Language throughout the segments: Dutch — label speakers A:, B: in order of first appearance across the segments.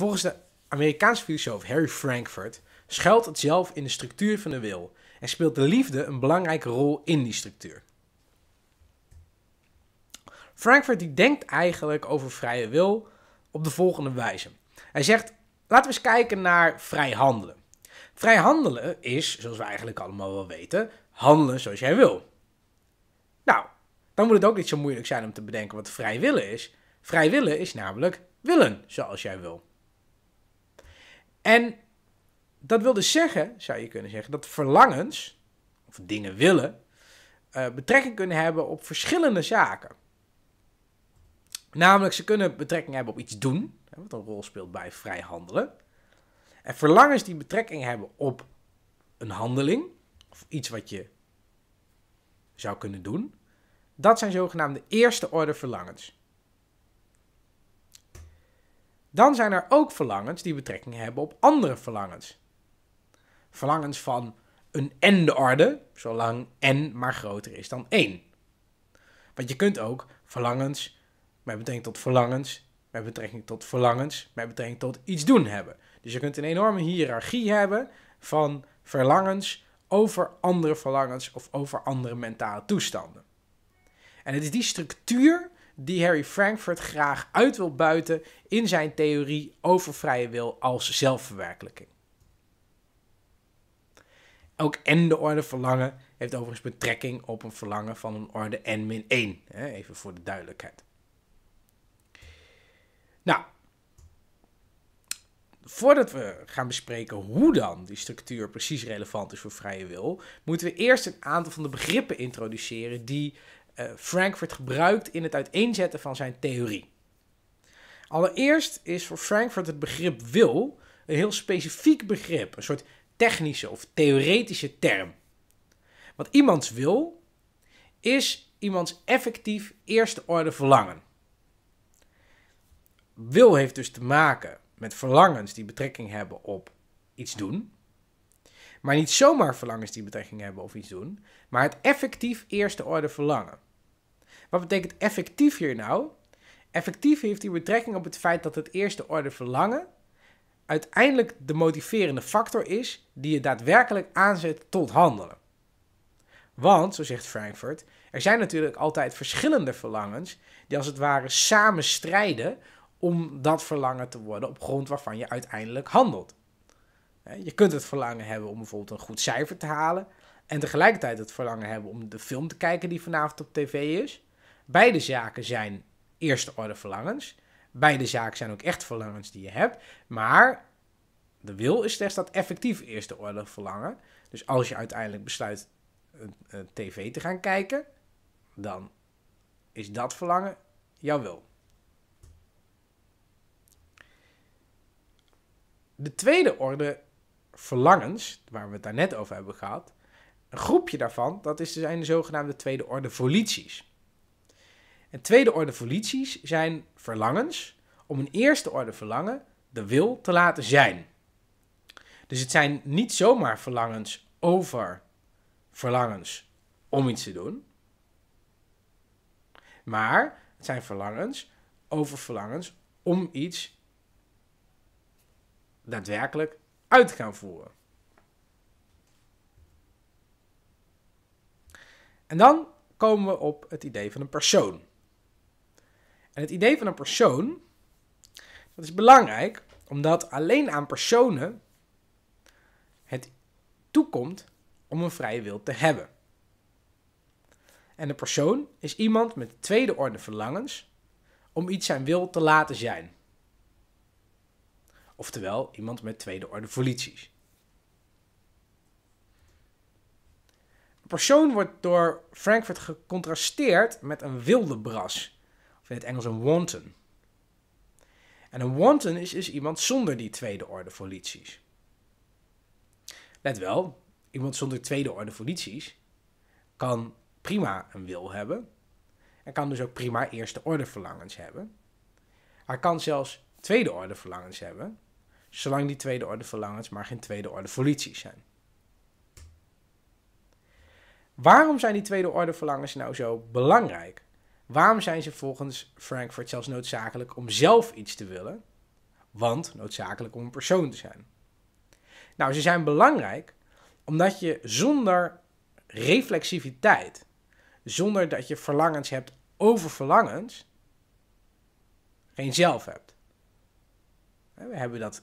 A: Volgens de Amerikaanse filosoof Harry Frankfurt schuilt het zelf in de structuur van de wil en speelt de liefde een belangrijke rol in die structuur. Frankfurt die denkt eigenlijk over vrije wil op de volgende wijze. Hij zegt, laten we eens kijken naar vrij handelen. Vrij handelen is, zoals we eigenlijk allemaal wel weten, handelen zoals jij wil. Nou, dan moet het ook niet zo moeilijk zijn om te bedenken wat vrij willen is. Vrij willen is namelijk willen zoals jij wil. En dat wil dus zeggen, zou je kunnen zeggen, dat verlangens, of dingen willen, eh, betrekking kunnen hebben op verschillende zaken. Namelijk, ze kunnen betrekking hebben op iets doen, wat een rol speelt bij vrij handelen. En verlangens die betrekking hebben op een handeling, of iets wat je zou kunnen doen, dat zijn zogenaamde eerste orde verlangens dan zijn er ook verlangens die betrekking hebben op andere verlangens. Verlangens van een n-orde, zolang n maar groter is dan 1. Want je kunt ook verlangens met betrekking tot verlangens, met betrekking tot verlangens, met betrekking tot iets doen hebben. Dus je kunt een enorme hiërarchie hebben van verlangens over andere verlangens of over andere mentale toestanden. En het is die structuur die Harry Frankfurt graag uit wil buiten in zijn theorie over vrije wil als zelfverwerkelijking. Ook en de orde verlangen heeft overigens betrekking op een verlangen van een orde n-1, even voor de duidelijkheid. Nou, voordat we gaan bespreken hoe dan die structuur precies relevant is voor vrije wil, moeten we eerst een aantal van de begrippen introduceren die eh, Frankfurt gebruikt in het uiteenzetten van zijn theorie. Allereerst is voor Frankfurt het begrip wil een heel specifiek begrip, een soort technische of theoretische term. Want iemands wil is iemands effectief eerste orde verlangen. Wil heeft dus te maken met verlangens die betrekking hebben op iets doen. Maar niet zomaar verlangens die betrekking hebben op iets doen, maar het effectief eerste orde verlangen. Wat betekent effectief hier nou? Effectief heeft hier betrekking op het feit dat het eerste orde verlangen uiteindelijk de motiverende factor is die je daadwerkelijk aanzet tot handelen. Want, zo zegt Frankfurt, er zijn natuurlijk altijd verschillende verlangens die als het ware samen strijden om dat verlangen te worden op grond waarvan je uiteindelijk handelt. Je kunt het verlangen hebben om bijvoorbeeld een goed cijfer te halen en tegelijkertijd het verlangen hebben om de film te kijken die vanavond op tv is. Beide zaken zijn eerste orde verlangens. Beide zaken zijn ook echt verlangens die je hebt. Maar de wil is slechts dat effectief eerste orde verlangen. Dus als je uiteindelijk besluit een, een tv te gaan kijken, dan is dat verlangen jouw wil. De tweede orde verlangens, waar we het daarnet over hebben gehad, een groepje daarvan, dat is, zijn de zogenaamde tweede orde volities. En tweede orde volities zijn verlangens om een eerste orde verlangen, de wil, te laten zijn. Dus het zijn niet zomaar verlangens over verlangens om iets te doen, maar het zijn verlangens over verlangens om iets daadwerkelijk uit te gaan voeren. En dan komen we op het idee van een persoon. En het idee van een persoon, dat is belangrijk, omdat alleen aan personen het toekomt om een vrije wil te hebben. En een persoon is iemand met tweede orde verlangens om iets zijn wil te laten zijn. Oftewel, iemand met tweede orde volities. Een persoon wordt door Frankfurt gecontrasteerd met een wilde bras in het Engels een wanton. En een wanton is is iemand zonder die tweede orde volities. Let wel, iemand zonder tweede orde volities kan prima een wil hebben en kan dus ook prima eerste orde verlangens hebben. Hij kan zelfs tweede orde verlangens hebben, zolang die tweede orde verlangens maar geen tweede orde volities zijn. Waarom zijn die tweede orde verlangens nou zo belangrijk? Waarom zijn ze volgens Frankfurt zelfs noodzakelijk om zelf iets te willen? Want noodzakelijk om een persoon te zijn. Nou, ze zijn belangrijk omdat je zonder reflexiviteit, zonder dat je verlangens hebt over verlangens, geen zelf hebt. We hebben dat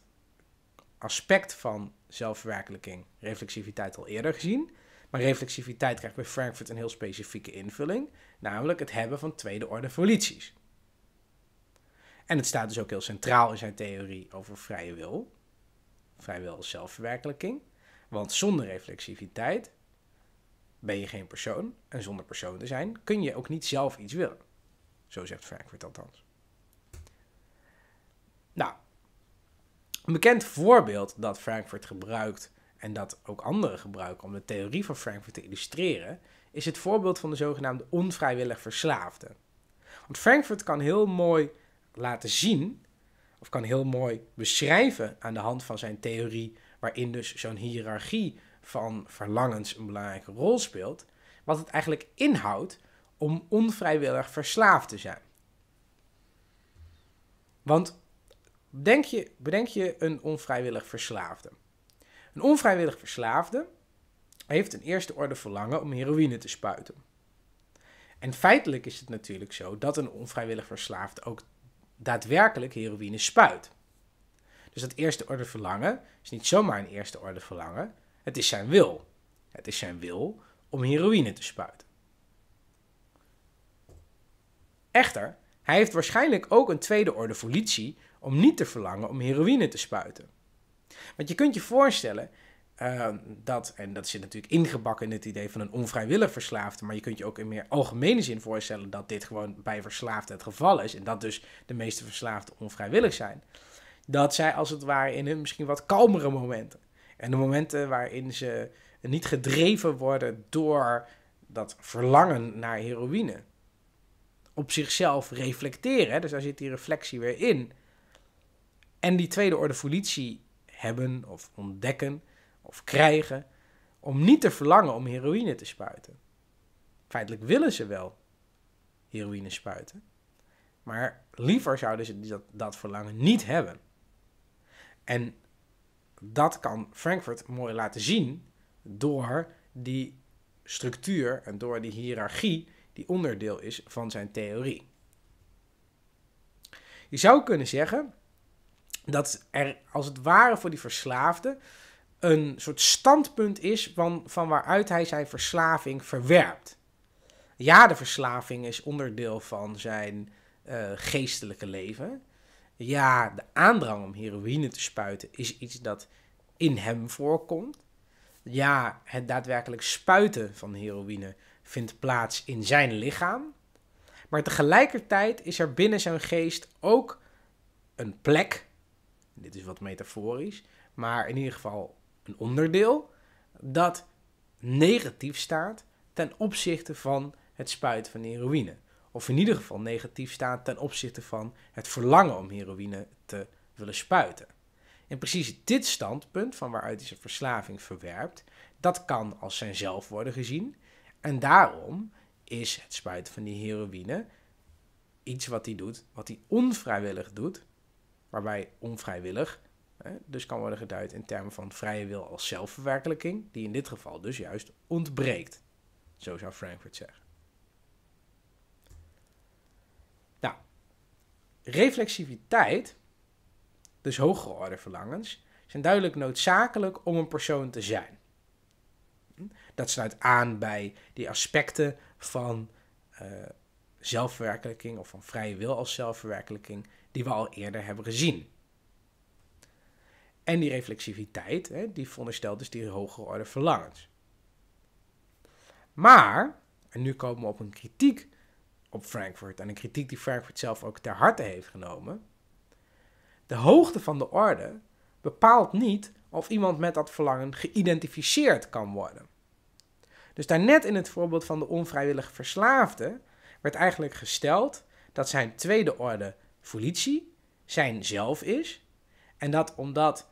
A: aspect van zelfverwerkelijking, reflexiviteit, al eerder gezien. Maar reflexiviteit krijgt bij Frankfurt een heel specifieke invulling, namelijk het hebben van tweede orde volities. En het staat dus ook heel centraal in zijn theorie over vrije wil, vrije wil als zelfverwerkelijking. Want zonder reflexiviteit ben je geen persoon. En zonder persoon te zijn kun je ook niet zelf iets willen. Zo zegt Frankfurt althans. Nou, een bekend voorbeeld dat Frankfurt gebruikt en dat ook anderen gebruiken om de theorie van Frankfurt te illustreren, is het voorbeeld van de zogenaamde onvrijwillig verslaafde. Want Frankfurt kan heel mooi laten zien, of kan heel mooi beschrijven aan de hand van zijn theorie, waarin dus zo'n hiërarchie van verlangens een belangrijke rol speelt, wat het eigenlijk inhoudt om onvrijwillig verslaafd te zijn. Want denk je, bedenk je een onvrijwillig verslaafde. Een onvrijwillig verslaafde heeft een eerste orde verlangen om heroïne te spuiten. En feitelijk is het natuurlijk zo dat een onvrijwillig verslaafde ook daadwerkelijk heroïne spuit. Dus dat eerste orde verlangen is niet zomaar een eerste orde verlangen, het is zijn wil. Het is zijn wil om heroïne te spuiten. Echter, hij heeft waarschijnlijk ook een tweede orde volitie om niet te verlangen om heroïne te spuiten. Want je kunt je voorstellen ehm, dat, en dat zit natuurlijk ingebakken in het idee van een onvrijwillig verslaafde, maar je kunt je ook in meer algemene zin voorstellen dat dit gewoon bij verslaafden het geval is en dat dus de meeste verslaafden onvrijwillig zijn. Dat zij als het ware in hun misschien wat kalmere momenten en de momenten waarin ze niet gedreven worden door dat verlangen naar heroïne. Op zichzelf reflecteren, dus daar zit die reflectie weer in. En die tweede orde politie hebben of ontdekken of krijgen, om niet te verlangen om heroïne te spuiten. Feitelijk willen ze wel heroïne spuiten, maar liever zouden ze dat, dat verlangen niet hebben. En dat kan Frankfurt mooi laten zien door die structuur en door die hiërarchie die onderdeel is van zijn theorie. Je zou kunnen zeggen dat er als het ware voor die verslaafde een soort standpunt is van, van waaruit hij zijn verslaving verwerpt. Ja, de verslaving is onderdeel van zijn eh, geestelijke leven. Ja, de aandrang om heroïne te spuiten is iets dat in hem voorkomt. Ja, het daadwerkelijk spuiten van heroïne vindt plaats in zijn lichaam. Maar tegelijkertijd is er binnen zijn geest ook een plek dit is wat metaforisch, maar in ieder geval een onderdeel dat negatief staat ten opzichte van het spuiten van heroïne. Of in ieder geval negatief staat ten opzichte van het verlangen om heroïne te willen spuiten. En precies dit standpunt, van waaruit hij zijn verslaving verwerpt, dat kan als zijnzelf worden gezien. En daarom is het spuiten van die heroïne iets wat hij doet, wat hij onvrijwillig doet, waarbij onvrijwillig hè, dus kan worden geduid in termen van vrije wil als zelfverwerkelijking, die in dit geval dus juist ontbreekt. Zo zou Frankfurt zeggen. Nou, reflexiviteit, dus hogere orde verlangens, zijn duidelijk noodzakelijk om een persoon te zijn. Dat sluit aan bij die aspecten van uh, zelfverwerkelijking of van vrije wil als zelfverwerkelijking, die we al eerder hebben gezien. En die reflexiviteit, hè, die veronderstelt dus die hogere orde verlangens. Maar, en nu komen we op een kritiek op Frankfurt en een kritiek die Frankfurt zelf ook ter harte heeft genomen. De hoogte van de orde bepaalt niet of iemand met dat verlangen geïdentificeerd kan worden. Dus daarnet in het voorbeeld van de onvrijwillige verslaafde werd eigenlijk gesteld dat zijn tweede orde politie zijn zelf is. En dat omdat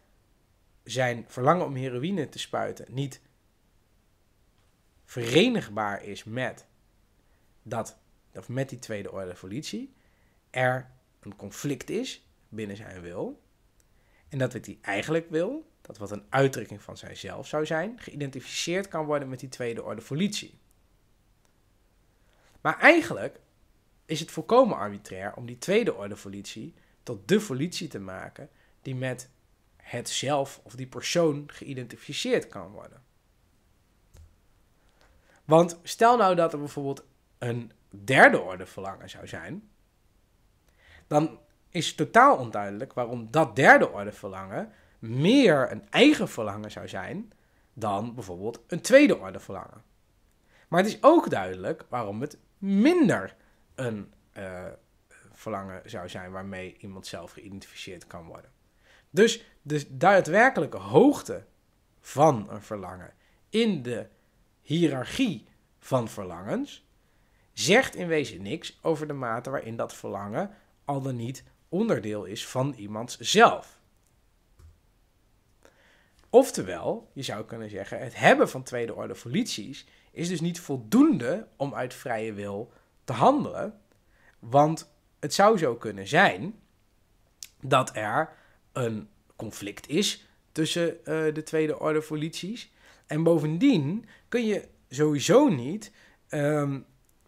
A: zijn verlangen om heroïne te spuiten niet verenigbaar is met, dat, of met die tweede orde politie, er een conflict is binnen zijn wil. En dat wat hij eigenlijk wil, dat wat een uitdrukking van zijn zelf zou zijn, geïdentificeerd kan worden met die tweede orde politie. Maar eigenlijk is het volkomen arbitrair om die tweede orde volitie tot de volitie te maken die met het zelf of die persoon geïdentificeerd kan worden. Want stel nou dat er bijvoorbeeld een derde orde verlangen zou zijn, dan is het totaal onduidelijk waarom dat derde orde verlangen meer een eigen verlangen zou zijn dan bijvoorbeeld een tweede orde verlangen. Maar het is ook duidelijk waarom het minder een eh, verlangen zou zijn waarmee iemand zelf geïdentificeerd kan worden. Dus de daadwerkelijke hoogte van een verlangen in de hiërarchie van verlangens zegt in wezen niks over de mate waarin dat verlangen al dan niet onderdeel is van iemands zelf. Oftewel, je zou kunnen zeggen, het hebben van tweede orde volities is dus niet voldoende om uit vrije wil te handelen. Want het zou zo kunnen zijn dat er een conflict is tussen eh, de tweede orde polities. En bovendien kun je sowieso niet ehm,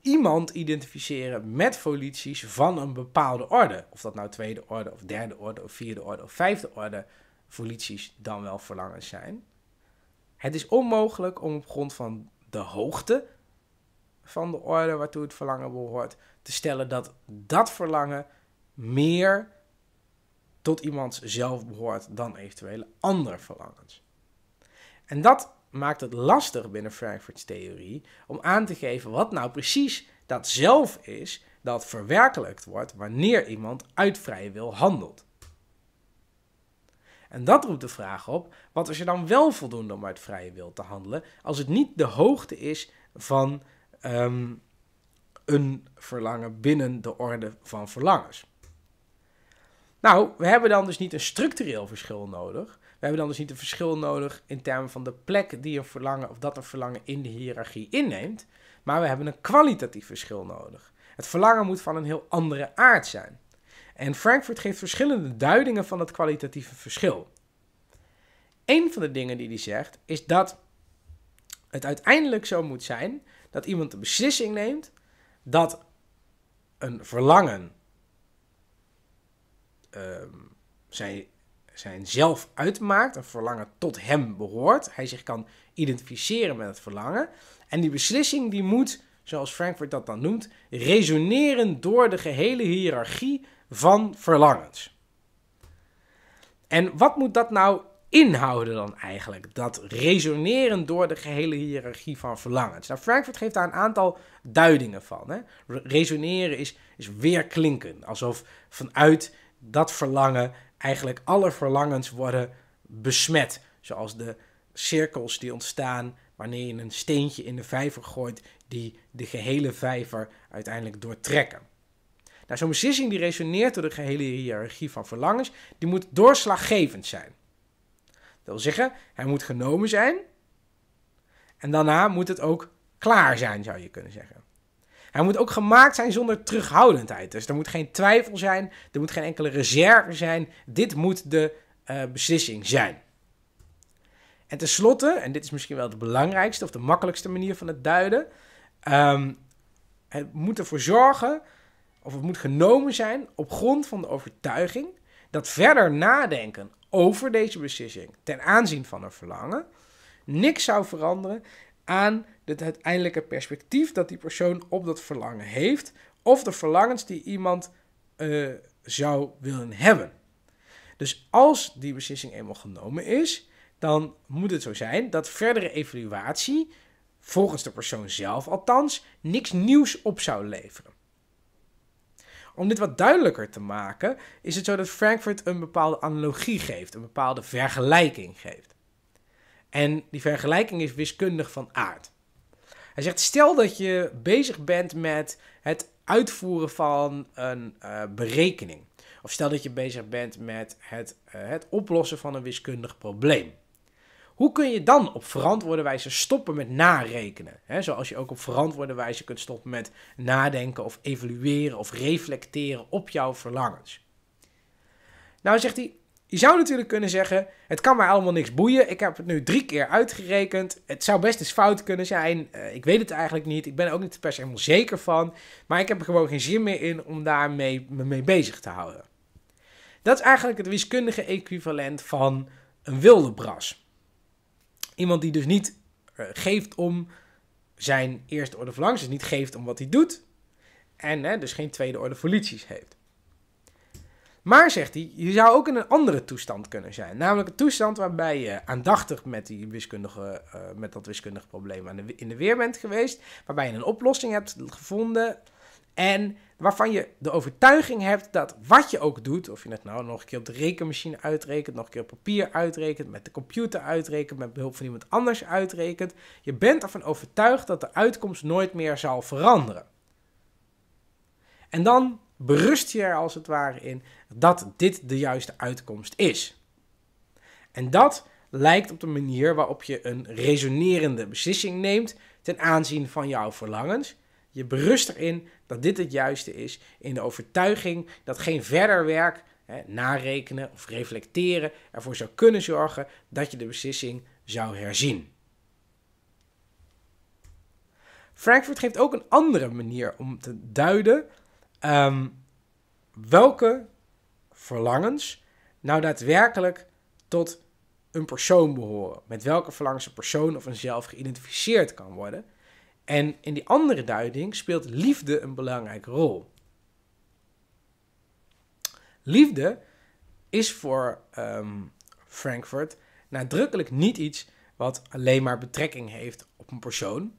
A: iemand identificeren met polities van een bepaalde orde. Of dat nou tweede orde, of derde orde, of vierde orde, of vijfde orde polities dan wel verlangens zijn. Het is onmogelijk om op grond van de hoogte van de orde waartoe het verlangen behoort, te stellen dat dat verlangen meer tot iemands zelf behoort dan eventuele andere verlangens. En dat maakt het lastig binnen Frankfurt's theorie om aan te geven wat nou precies dat zelf is dat verwerkelijkt wordt wanneer iemand uit vrije wil handelt. En dat roept de vraag op: wat is er dan wel voldoende om uit vrije wil te handelen als het niet de hoogte is van Ehm, een verlangen binnen de orde van verlangens. Nou, we hebben dan dus niet een structureel verschil nodig. We hebben dan dus niet een verschil nodig in termen van de plek die een verlangen of dat een verlangen in de hiërarchie inneemt. Maar we hebben een kwalitatief verschil nodig. Het verlangen moet van een heel andere aard zijn. En Frankfurt geeft verschillende duidingen van dat kwalitatieve verschil. Een van de dingen die hij zegt is dat het uiteindelijk zo moet zijn dat iemand de beslissing neemt dat een verlangen ehm, zijn, zijn zelf uitmaakt, een verlangen tot hem behoort. Hij zich kan identificeren met het verlangen. En die beslissing die moet, zoals Frankfurt dat dan noemt, resoneren door de gehele hiërarchie van verlangens. En wat moet dat nou inhouden dan eigenlijk? Dat resoneren door de gehele hiërarchie van verlangens. Nou, Frankfurt geeft daar een aantal duidingen van. Hè? Resoneren is, is klinken, alsof vanuit dat verlangen eigenlijk alle verlangens worden besmet. Zoals de cirkels die ontstaan wanneer je een steentje in de vijver gooit, die de gehele vijver uiteindelijk doortrekken. Nou, zo'n beslissing die resoneert door de gehele hiërarchie van verlangens, die moet doorslaggevend zijn. Dat wil zeggen, hij moet genomen zijn. En daarna moet het ook klaar zijn, zou je kunnen zeggen. Hij moet ook gemaakt zijn zonder terughoudendheid. Dus er moet geen twijfel zijn, er moet geen enkele reserve zijn. Dit moet de eh, beslissing zijn. En tenslotte, en dit is misschien wel de belangrijkste of de makkelijkste manier van het duiden. Ehm, het moet ervoor zorgen, of het moet genomen zijn op grond van de overtuiging dat verder nadenken over deze beslissing ten aanzien van een verlangen niks zou veranderen aan het uiteindelijke perspectief dat die persoon op dat verlangen heeft of de verlangens die iemand eh, zou willen hebben. Dus als die beslissing eenmaal genomen is, dan moet het zo zijn dat verdere evaluatie, volgens de persoon zelf althans, niks nieuws op zou leveren. Om dit wat duidelijker te maken, is het zo dat Frankfurt een bepaalde analogie geeft, een bepaalde vergelijking geeft. En die vergelijking is wiskundig van aard. Hij zegt: stel dat je bezig bent met het uitvoeren van een eh, berekening. Of stel dat je bezig bent met het, eh, het oplossen van een wiskundig probleem. Hoe kun je dan op verantwoorde wijze stoppen met narekenen? He, zoals je ook op verantwoorde wijze kunt stoppen met nadenken of evalueren of reflecteren op jouw verlangens. Nou zegt hij, je zou natuurlijk kunnen zeggen, het kan mij allemaal niks boeien. Ik heb het nu drie keer uitgerekend. Het zou best eens fout kunnen zijn. Eh, ik weet het eigenlijk niet. Ik ben er ook niet per se helemaal zeker van. Maar ik heb er gewoon geen zin meer in om daarmee me mee bezig te houden. Dat is eigenlijk het wiskundige equivalent van een wilde bras. Iemand die dus niet eh, geeft om zijn eerste orde verlangs, dus niet geeft om wat hij doet. En hè, dus geen tweede orde volities heeft. Maar, zegt hij, je zou ook in een andere toestand kunnen zijn. Namelijk een toestand waarbij je aandachtig met, die wiskundige, eh, met dat wiskundige probleem in de weer bent geweest. Waarbij je een oplossing hebt gevonden en waarvan je de overtuiging hebt dat wat je ook doet, of je het nou nog een keer op de rekenmachine uitrekent, nog een keer op papier uitrekent, met de computer uitrekent, met behulp van iemand anders uitrekent, je bent ervan overtuigd dat de uitkomst nooit meer zal veranderen. En dan berust je er als het ware in dat dit de juiste uitkomst is. En dat lijkt op de manier waarop je een resonerende beslissing neemt ten aanzien van jouw verlangens je berust erin dat dit het juiste is, in de overtuiging dat geen verder werk, hè, narekenen of reflecteren, ervoor zou kunnen zorgen dat je de beslissing zou herzien. Frankfurt geeft ook een andere manier om te duiden ehm, welke verlangens nou daadwerkelijk tot een persoon behoren. Met welke verlangens een persoon of een zelf geïdentificeerd kan worden. En in die andere duiding speelt liefde een belangrijke rol. Liefde is voor ehm, Frankfurt nadrukkelijk niet iets wat alleen maar betrekking heeft op een persoon.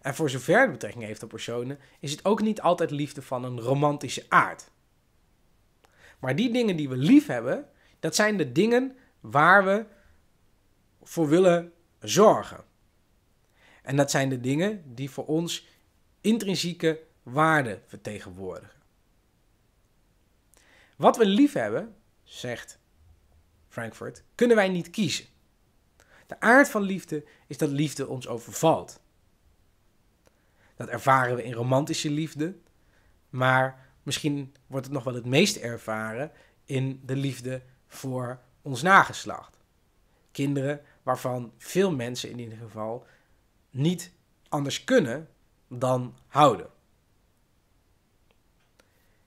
A: En voor zover het betrekking heeft op personen, is het ook niet altijd liefde van een romantische aard. Maar die dingen die we lief hebben, dat zijn de dingen waar we voor willen zorgen. En dat zijn de dingen die voor ons intrinsieke waarde vertegenwoordigen. Wat we lief hebben, zegt Frankfurt, kunnen wij niet kiezen. De aard van liefde is dat liefde ons overvalt. Dat ervaren we in romantische liefde, maar misschien wordt het nog wel het meest ervaren in de liefde voor ons nageslacht. Kinderen waarvan veel mensen in ieder geval niet anders kunnen dan houden.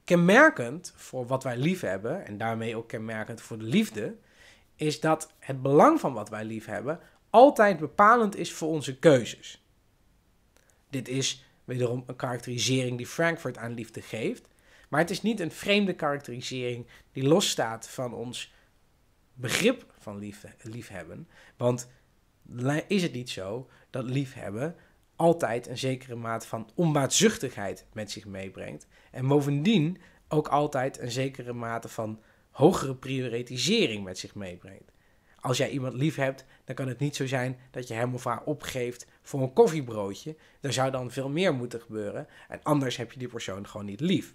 A: Kenmerkend voor wat wij lief hebben, en daarmee ook kenmerkend voor de liefde, is dat het belang van wat wij lief hebben altijd bepalend is voor onze keuzes. Dit is wederom een karakterisering die Frankfurt aan liefde geeft, maar het is niet een vreemde karakterisering die losstaat van ons begrip van liefde, liefhebben. Want is het niet zo dat liefhebben altijd een zekere mate van onbaatzuchtigheid met zich meebrengt. En bovendien ook altijd een zekere mate van hogere prioritisering met zich meebrengt. Als jij iemand lief hebt, dan kan het niet zo zijn dat je hem of haar opgeeft voor een koffiebroodje. Er zou dan veel meer moeten gebeuren en anders heb je die persoon gewoon niet lief.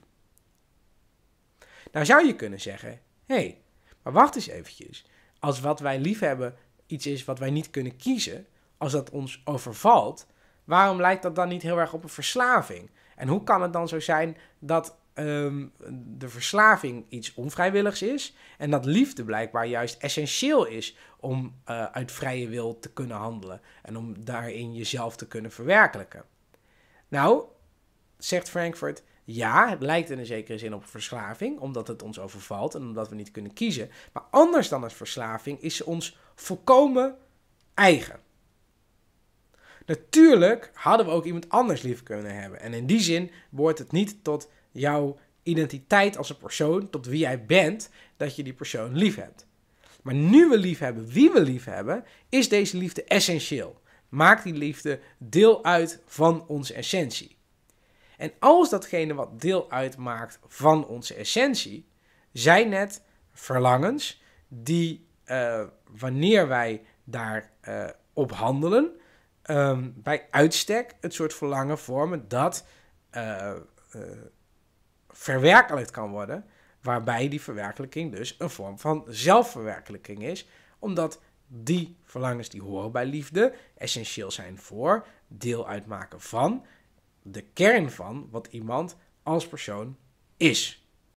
A: Nou zou je kunnen zeggen, hé, hey, maar wacht eens eventjes. Als wat wij lief hebben iets is wat wij niet kunnen kiezen, als dat ons overvalt, waarom lijkt dat dan niet heel erg op een verslaving? En hoe kan het dan zo zijn dat ehm, de verslaving iets onvrijwilligs is en dat liefde blijkbaar juist essentieel is om eh, uit vrije wil te kunnen handelen en om daarin jezelf te kunnen verwerkelijken? Nou, zegt Frankfurt, ja, het lijkt in een zekere zin op verslaving, omdat het ons overvalt en omdat we niet kunnen kiezen. Maar anders dan een verslaving is ze ons volkomen eigen. Natuurlijk hadden we ook iemand anders lief kunnen hebben. En in die zin behoort het niet tot jouw identiteit als een persoon, tot wie jij bent, dat je die persoon lief hebt. Maar nu we lief hebben wie we lief hebben, is deze liefde essentieel. Maakt die liefde deel uit van onze essentie. En als datgene wat deel uitmaakt van onze essentie, zijn net verlangens die eh, wanneer wij daar eh, op handelen, Ehm, bij uitstek het soort verlangen vormen dat eh, eh, verwerkelijk kan worden. Waarbij die verwerkelijking dus een vorm van zelfverwerkelijking is. Omdat die verlangens die horen bij liefde essentieel zijn voor, deel uitmaken van, de kern van wat iemand als persoon is.